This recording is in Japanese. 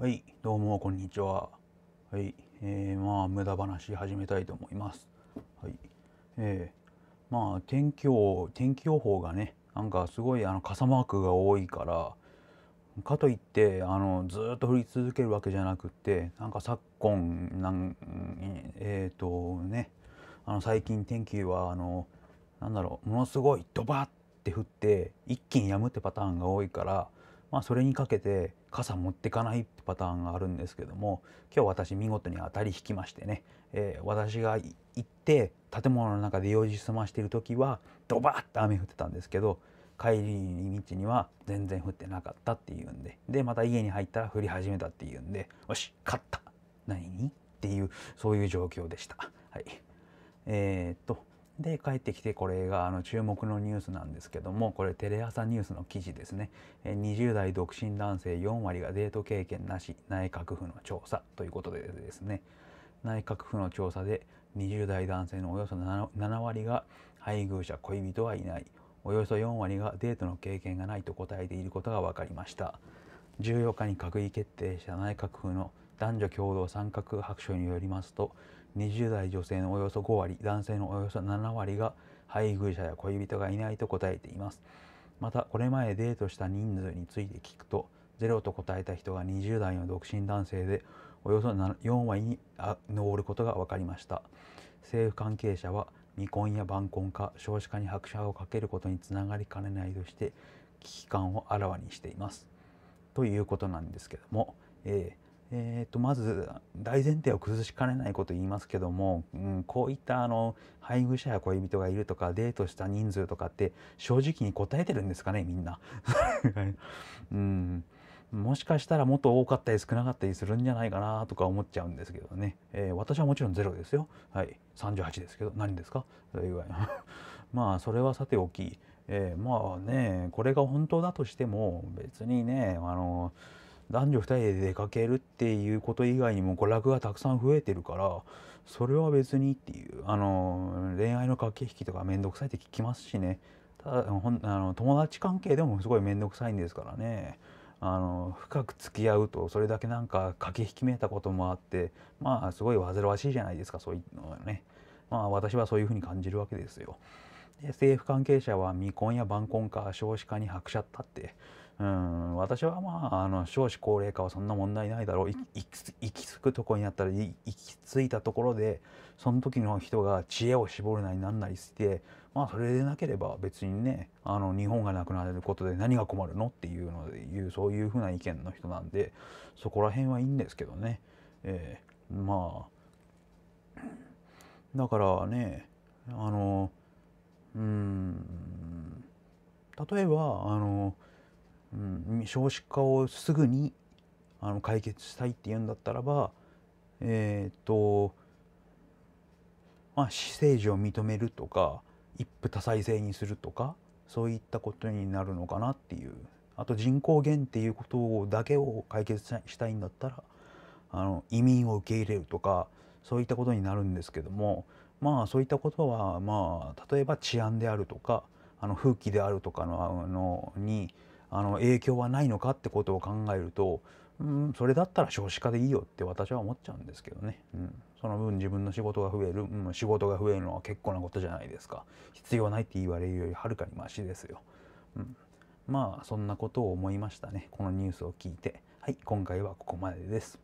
はい、どうもこんにちは。はい、えー、まあ無駄話始めたいと思います。はい、えー、まあ天気予報、天気予報がね、なんかすごいあの傘マークが多いから、かといってあのずっと降り続けるわけじゃなくて、なんか昨今なんえっ、ー、とね、あの最近天気はあのなんだろうものすごいドバって降って一気に止むってパターンが多いから。まあ、それにかけて傘持ってかないってパターンがあるんですけども今日私見事に当たり引きましてね、えー、私が行って建物の中で用事済ましている時はドバッと雨降ってたんですけど帰り道には全然降ってなかったっていうんででまた家に入ったら降り始めたっていうんでよし勝った何っていうそういう状況でした。はい、えー、っとで帰ってきてこれがあの注目のニュースなんですけどもこれテレ朝ニュースの記事ですね20代独身男性4割がデート経験なし内閣府の調査ということでですね内閣府の調査で20代男性のおよそ 7, 7割が配偶者恋人はいないおよそ4割がデートの経験がないと答えていることが分かりました14日に閣議決定した内閣府の男女共同参画白書によりますと20代女性のおよそ5割男性のおよそ7割が配偶者や恋人がいないと答えていますまたこれまでデートした人数について聞くと0と答えた人が20代の独身男性でおよそ4割に上ることが分かりました政府関係者は未婚や晩婚化少子化に拍車をかけることにつながりかねないとして危機感をあらわにしていますということなんですけども、えーえー、とまず大前提を崩しかねないこと言いますけども、うん、こういったあの配偶者や恋人がいるとかデートした人数とかって正直に答えてるんですかねみんな、うん。もしかしたらもっと多かったり少なかったりするんじゃないかなとか思っちゃうんですけどね、えー、私はもちろんゼロですよ、はい、38ですけど何ですかそれ以外まあそれはさておき、えー、まあねこれが本当だとしても別にねあのー男女2人で出かけるっていうこと以外にも娯楽がたくさん増えてるからそれは別にっていうあの恋愛の駆け引きとか面倒くさいって聞きますしねただほんあの友達関係でもすごい面倒くさいんですからねあの深く付き合うとそれだけなんか駆け引きめいたこともあってまあすごい煩わしいじゃないですかそういうのはねまあ私はそういうふうに感じるわけですよ。で政府関係者は未婚や晩婚化少子化に拍車ったってうん私はまああの少子高齢化はそんな問題ないだろう行き着くとこになったら行き着いたところでその時の人が知恵を絞るなりなんなりしてまあそれでなければ別にねあの日本がなくなることで何が困るのっていうのでいうそういうふうな意見の人なんでそこら辺はいいんですけどね、えー、まあだからねあのうん例えばあのうん、少子化をすぐにあの解決したいっていうんだったらば、えっ、ー、とまあ、私生児を認めるとか一夫多妻制にするとかそういったことになるのかなっていうあと人口減っていうことだけを解決したいんだったらあの移民を受け入れるとかそういったことになるんですけどもまあそういったことはまあ例えば治安であるとかあの風紀であるとかのあのにあの影響はないのかってことを考えると、うん、それだったら少子化でいいよって私は思っちゃうんですけどね、うん、その分自分の仕事が増える、うん、仕事が増えるのは結構なことじゃないですか必要ないって言われるよりはるかにマシですよ、うん、まあそんなことを思いましたねこのニュースを聞いてはい今回はここまでです